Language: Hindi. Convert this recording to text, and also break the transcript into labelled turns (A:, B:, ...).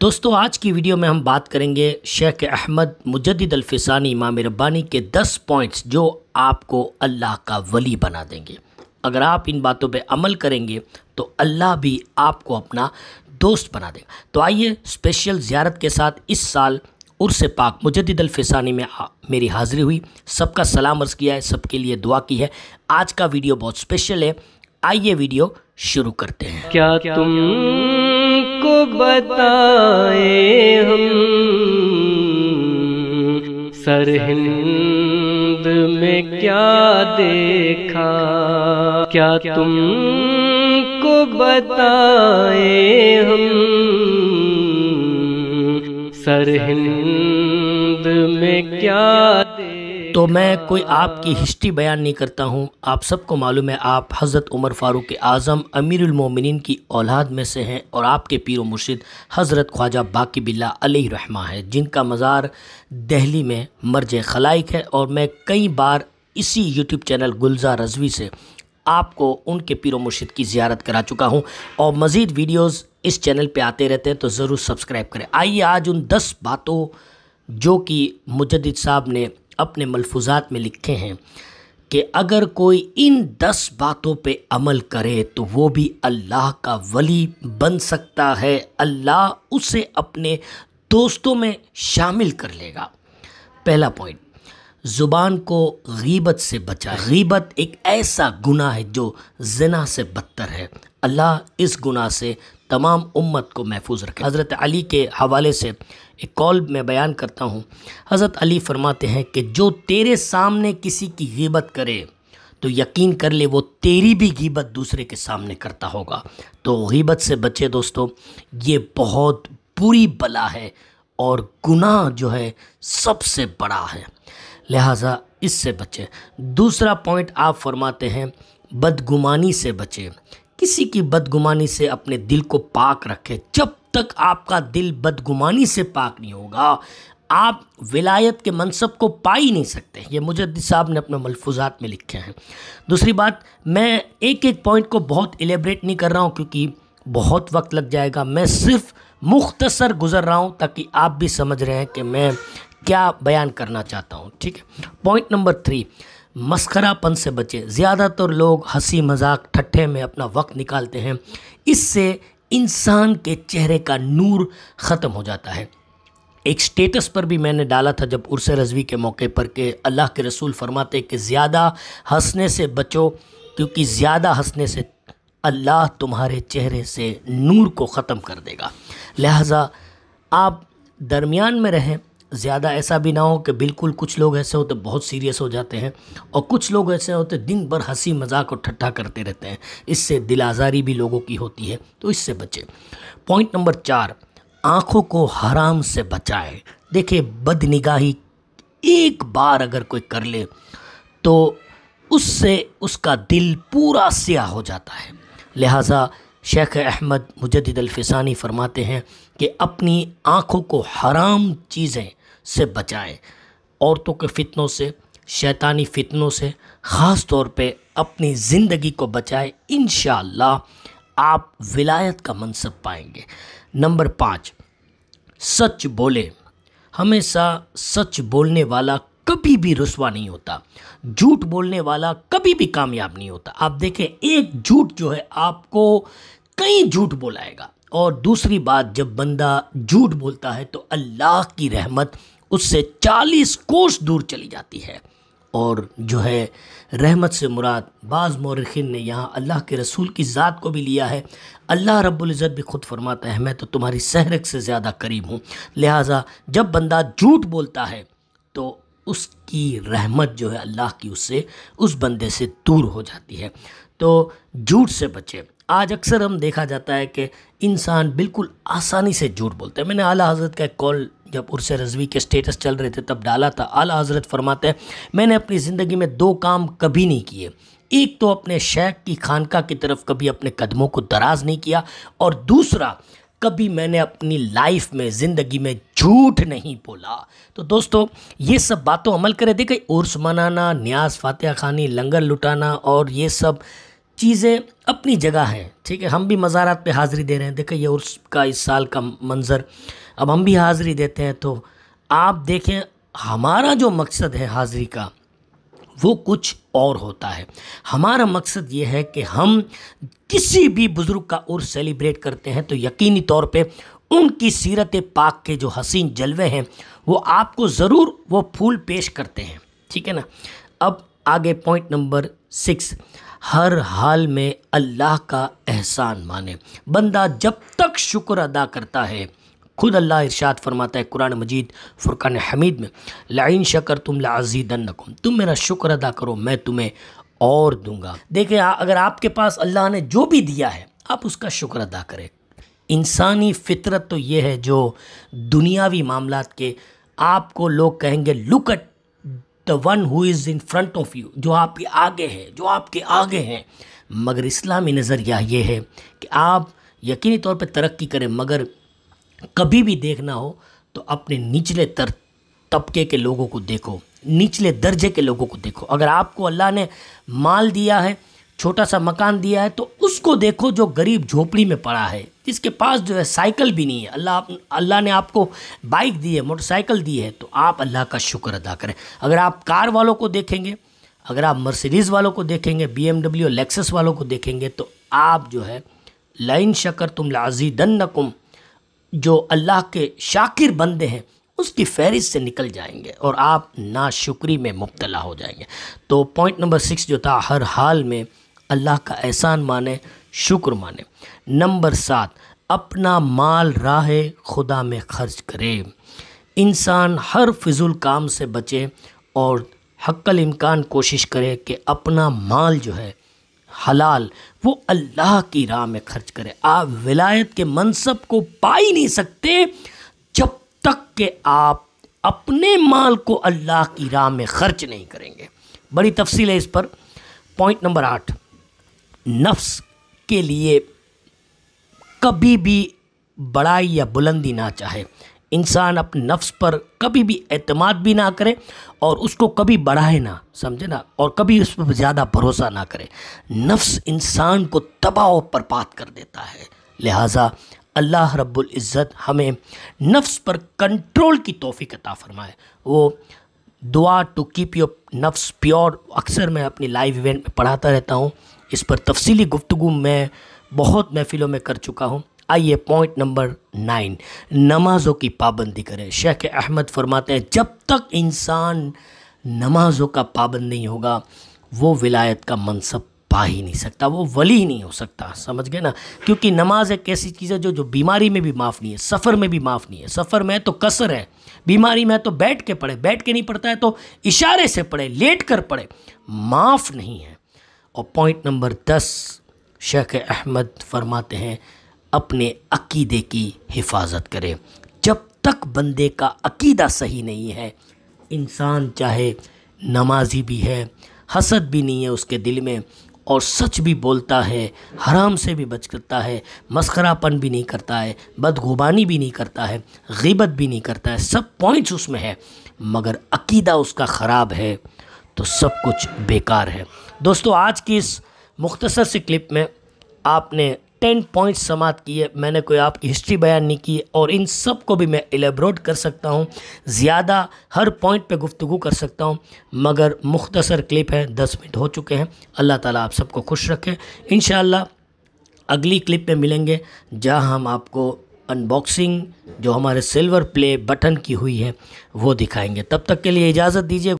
A: दोस्तों आज की वीडियो में हम बात करेंगे शेख अहमद मुजद्दिद अलफिसानी इमाम रब्बानी के 10 पॉइंट्स जो आपको अल्लाह का वली बना देंगे अगर आप इन बातों पे अमल करेंगे तो अल्लाह भी आपको अपना दोस्त बना देगा तो आइए स्पेशल ज़्यारत के साथ इस साल उर्स पाक मुजद्दिद अलफिसानी में मेरी हाज़िरी हुई सबका सलाम अर्ज़ किया है सबके लिए दुआ की है आज का वीडियो बहुत स्पेशल है आइए वीडियो शुरू करते हैं क्या, क्या तुम बताए हम सरहिंद में क्या देखा क्या तुम को बताए हम सरहिंद में क्या तो मैं कोई आपकी हिस्ट्री बयान नहीं करता हूँ आप सबको मालूम है आप हज़रत उमर फ़ारूक आज़म अमीरमिन की औलाद में से हैं और आपके पीर मुर्शिद हज़रत ख्वाजा बाकी बिल्ला अली रहमा है जिनका मज़ार दहली में मर्ज खलाइक है और मैं कई बार इसी यूट्यूब चैनल गुलजा रजवी से आपको उनके पीर मुर्शिद की ज़्यारत करा चुका हूँ और मज़ीद वीडियोज़ इस चैनल पर आते रहते हैं तो ज़रूर सब्सक्राइब करें आइए आज उन दस बातों जो कि मुजद साहब ने अपने मलफूजात में लिखे हैं कि अगर कोई इन दस बातों पे अमल करे तो वो भी अल्लाह का वली बन सकता है अल्लाह उसे अपने दोस्तों में शामिल कर लेगा पहला पॉइंट ज़ुबान को गीबत से बचा गीबत एक ऐसा गुना है जो जना से बदतर है अल्लाह इस गुनाह से तमाम उम्मत को महफूज रखे हज़रत अली के हवाले से एक कॉल में बयान करता हूँ हज़रत अली फरमाते हैं कि जो तेरे सामने किसी की गिबत करे तो यकीन कर ले वो तेरी भी गिबत दूसरे के सामने करता होगा तो गिबत से बचे दोस्तों ये बहुत बुरी बला है और गुनाह जो है सबसे बड़ा है लिहाजा इससे बचे दूसरा पॉइंट आप फरमाते हैं बदगुमानी से बचे किसी की बदगुमानी से अपने दिल को पाक रखें जब तक आपका दिल बदगुमानी से पाक नहीं होगा आप विलायत के मनसब को पा ही नहीं सकते ये मुजद्दी साहब ने अपने मलफूजात में लिखे हैं दूसरी बात मैं एक एक पॉइंट को बहुत एलेबरेट नहीं कर रहा हूँ क्योंकि बहुत वक्त लग जाएगा मैं सिर्फ मुख्तसर गुज़र रहा हूँ ताकि आप भी समझ रहे हैं कि मैं क्या बयान करना चाहता हूँ ठीक है पॉइंट नंबर थ्री मस्करापन से बचें ज़्यादातर लोग हंसी मजाक ठट्ठे में अपना वक्त निकालते हैं इससे इंसान के चेहरे का नूर ख़त्म हो जाता है एक स्टेटस पर भी मैंने डाला था जब उर्स रजवी के मौके पर कि अल्लाह के रसूल फरमाते कि ज़्यादा हंसने से बचो क्योंकि ज़्यादा हंसने से अल्लाह तुम्हारे चेहरे से नूर को ख़त्म कर देगा लिहाजा आप दरमियान में रहें ज़्यादा ऐसा भी ना हो कि बिल्कुल कुछ लोग ऐसे होते बहुत सीरियस हो जाते हैं और कुछ लोग ऐसे होते दिन भर हंसी मजाक और ठट्ठा करते रहते हैं इससे दिल आज़ारी भी लोगों की होती है तो इससे बचें पॉइंट नंबर चार आँखों को हराम से बचाए देखिए बदनिगाही एक बार अगर कोई कर ले तो उससे उसका दिल पूरा स्याह हो जाता है लिहाजा शेख अहमद मुजद अलफिसानी फरमाते हैं कि अपनी आँखों को हराम चीज़ें से बचाएं औरतों के फितनों से शैतानी फितनों से ख़ास तौर पे अपनी ज़िंदगी को बचाएं इन आप विलायत का मनसब पाएंगे नंबर पाँच सच बोले हमेशा सच बोलने वाला कभी भी रसवा नहीं होता झूठ बोलने वाला कभी भी कामयाब नहीं होता आप देखें एक झूठ जो है आपको कई झूठ बोलाएगा और दूसरी बात जब बंदा झूठ बोलता है तो अल्लाह की रहमत उससे चालीस कोस दूर चली जाती है और जो है रहमत से मुराद बाज़ मौरखिन ने यहाँ अल्लाह के रसूल की ज़ात को भी लिया है अल्लाह रब्ज़त भी ख़ुद फरमाता है मैं तो तुम्हारी सहरक से ज़्यादा करीब हूँ लिहाजा जब बंदा झूठ बोलता है तो उसकी रहमत जो है अल्लाह की उससे उस बंदे से दूर हो जाती है तो झूठ से बचे आज अक्सर हम देखा जाता है कि इंसान बिल्कुल आसानी से झूठ बोलते हैं मैंने आला हज़रत का एक कॉल जब उर्स रजवी के स्टेटस चल रहे थे तब डाला था आला हज़रत फरमाते हैं मैंने अपनी ज़िंदगी में दो काम कभी नहीं किए एक तो अपने शेख की खानका की तरफ कभी अपने कदमों को दराज नहीं किया और दूसरा कभी मैंने अपनी लाइफ में ज़िंदगी में झूठ नहीं बोला तो दोस्तों ये सब बातों अमल करें देखे उर्स मनाना न्यास फातह खानी लंगर लुटाना और ये सब चीज़ें अपनी जगह हैं ठीक है हम भी मज़ारात पे हाज़िरी दे रहे हैं देखें ये उर्स का इस साल का मंज़र अब हम भी हाज़िरी देते हैं तो आप देखें हमारा जो मकसद है हाज़िरी का वो कुछ और होता है हमारा मकसद ये है कि हम किसी भी बुज़ुर्ग का उर्स सेलिब्रेट करते हैं तो यकीनी तौर पे उनकी सीरत पाक के जो हसीन जलवे हैं वो आपको ज़रूर वो फूल पेश करते हैं ठीक है ना अब आगे पॉइंट नंबर सिक्स हर हाल में अल्लाह का एहसान माने बंदा जब तक शुक्र अदा करता है खुद अल्लाह इरशाद फरमाता है कुरान मजीद फ़ुरक़ान हमीद में लाइन शकर तुम लाजी तुम मेरा शुक्र अदा करो मैं तुम्हें और दूंगा देखें अगर आपके पास अल्लाह ने जो भी दिया है आप उसका शुक्र अदा करें इंसानी फितरत तो ये है जो दुनियावी मामला के आपको लोग कहेंगे look at the one who is in front of you जो आपके आगे हैं जो आपके आगे हैं मगर इस्लामी नज़रिया ये है कि आप यकीनी तौर पर तरक्की करें मगर कभी भी देखना हो तो अपने निचले तर तबके के लोगों को देखो निचले दर्जे के लोगों को देखो अगर आपको अल्लाह ने माल दिया है छोटा सा मकान दिया है तो उसको देखो जो गरीब झोपड़ी में पड़ा है जिसके पास जो है साइकिल भी नहीं है अल्लाह अल्लाह ने आपको बाइक दी है मोटरसाइकिल दी है तो आप अल्लाह का शुक्र अदा करें अगर आप कार वालों को देखेंगे अगर आप मर्सिडीज़ वालों को देखेंगे बी एम डब्ल्यू लेक्सस वालों को देखेंगे तो आप जो है लाइन शकर तुम लाजी नकुम जो अल्लाह के शाकिर बंदे हैं उसकी फहरिस्त से निकल जाएंगे और आप नाशुक्री में मुबतला हो जाएंगे तो पॉइंट नंबर सिक्स जो था हर हाल में अल्लाह का एहसान माने शुक्र माने नंबर सात अपना माल राह खुदा में खर्च करे इंसान हर फजूल काम से बचे और हक्ल इम्कान कोशिश करे कि अपना माल जो है हलाल वो अल्लाह की राह में खर्च करें आप विलायत के मनसब को पा ही नहीं सकते जब तक के आप अपने माल को अल्लाह की राह में खर्च नहीं करेंगे बड़ी तफसील है इस पर पॉइंट नंबर आठ नफ्स के लिए कभी भी बड़ाई या बुलंदी ना चाहे इंसान अपने नफ्स पर कभी भी अतमाद भी ना करे और उसको कभी बढ़ाए ना समझे ना और कभी उस पर ज़्यादा भरोसा ना करे नफ्स इंसान को तबाह बर्बाद कर देता है लिहाजा अल्लाह रब्बुल इज़्ज़त हमें नफ्स पर कंट्रोल की तोफ़ी अता फ़रमाए वो दुआ टू कीप योर नफ्स प्योर अक्सर मैं अपनी लाइव इवेंट में पढ़ाता रहता हूँ इस पर तफसीली गुफ्तु मैं बहुत महफ़िलों में कर चुका हूँ आइए पॉइंट नंबर नाइन नमाज़ों की पाबंदी करें शेख अहमद फरमाते हैं जब तक इंसान नमाज़ों का पाबंद नहीं होगा वो विलायत का मनसब पा ही नहीं सकता वो वली ही नहीं हो सकता समझ गए ना क्योंकि नमाज एक ऐसी चीज़ है जो जो बीमारी में भी माफ़ नहीं है सफ़र में भी माफ़ नहीं है सफ़र में है तो कसर है बीमारी में है तो बैठ के पढ़े बैठ के नहीं पढ़ता है तो इशारे से पढ़े लेट कर पढ़े माफ़ नहीं है और पॉइंट नंबर दस शेख अहमद फरमाते हैं अपने अकीदे की हिफाजत करे जब तक बंदे का अकीदा सही नहीं है इंसान चाहे नमाजी भी है हसद भी नहीं है उसके दिल में और सच भी बोलता है हराम से भी बच करता है मस्करापन भी नहीं करता है बदगुबानी भी नहीं करता है गीबत भी नहीं करता है सब पॉइंट्स उसमें है मगर अकीदा उसका ख़राब है तो सब कुछ बेकार है दोस्तों आज की इस मुख्तसर सी क्लिप में आपने टेन पॉइंट्स समाप्त किए मैंने कोई आपकी हिस्ट्री बयान नहीं की और इन सब को भी मैं एलेबरेट कर सकता हूँ ज़्यादा हर पॉइंट पे गुफ्तु कर सकता हूँ मगर मुख्तसर क्लिप है दस मिनट हो चुके हैं अल्लाह ताला आप सबको खुश रखे इन अगली क्लिप में मिलेंगे जहाँ हम आपको अनबॉक्सिंग जो हमारे सिल्वर प्ले बटन की हुई है वो दिखाएंगे तब तक के लिए इजाज़त दीजिए